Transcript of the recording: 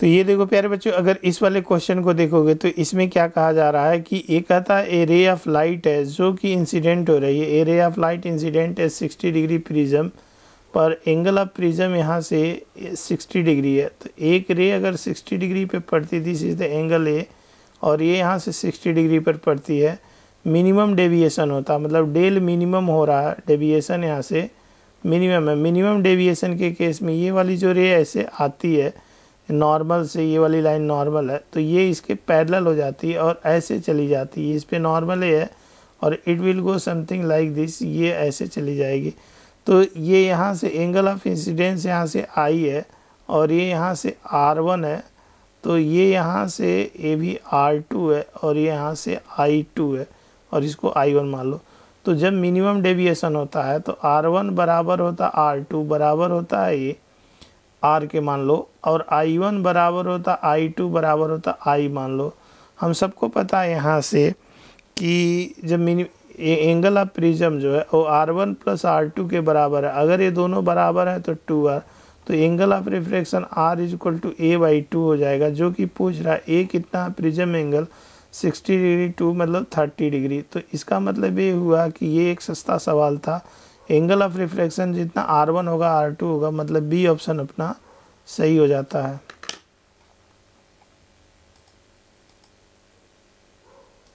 तो ये देखो प्यारे बच्चों अगर इस वाले क्वेश्चन को देखोगे तो इसमें क्या कहा जा रहा है कि एक आता रे ऑफ लाइट है जो कि इंसिडेंट हो रही है a ray of light incident है सिक्सटी डिग्री प्रिज्म पर एंगल ऑफ प्रिज्म यहाँ से सिक्सटी डिग्री है तो एक रे अगर सिक्सटी डिग्री पर पड़ती थी इज द एंगल ए और ये यहाँ से सिक्सटी डिग्री पर पड़ती है मिनिमम डेविएसन होता मतलब डेल मिनिमम हो रहा है डेविएसन यहाँ से मिनिमम है मिनिमम डेविएसन के केस में ये वाली जो रे ऐसे आती है नॉर्मल से ये वाली लाइन नॉर्मल है तो ये इसके पैरेलल हो जाती है और ऐसे चली जाती है इस पर नॉर्मल ही है और it will go something like this ये ऐसे चली जाएगी तो ये यहाँ से एंगल ऑफ इंसिडेंस यहाँ से आई है और ये यहाँ से आर वन है तो ये यहाँ से ए भी आर टू है और ये यहाँ से आई टू है और इसको आई वन मान लो तो जब मिनिमम डेविएशन होता है तो आर वन बराबर होता है आर टू बराबर होता है ये आर के मान लो और आई वन बराबर होता आई टू बराबर होता आई मान लो हम सबको पता है यहाँ से कि जब मिनि एंगल ऑफ प्रिज्म जो है वो R one plus R two के बराबर है अगर ये दोनों बराबर है तो टू आर तो angle of reflection R is equal to A by two हो जाएगा जो कि पूछ रहा है ए कितना prism angle sixty degree two मतलब थर्टी डिग्री तो इसका मतलब ये हुआ कि ये एक सस्ता सवाल था एंगल ऑफ रिफ्लेक्शन जितना आर वन होगा आर टू होगा मतलब बी ऑप्शन अपना सही हो जाता है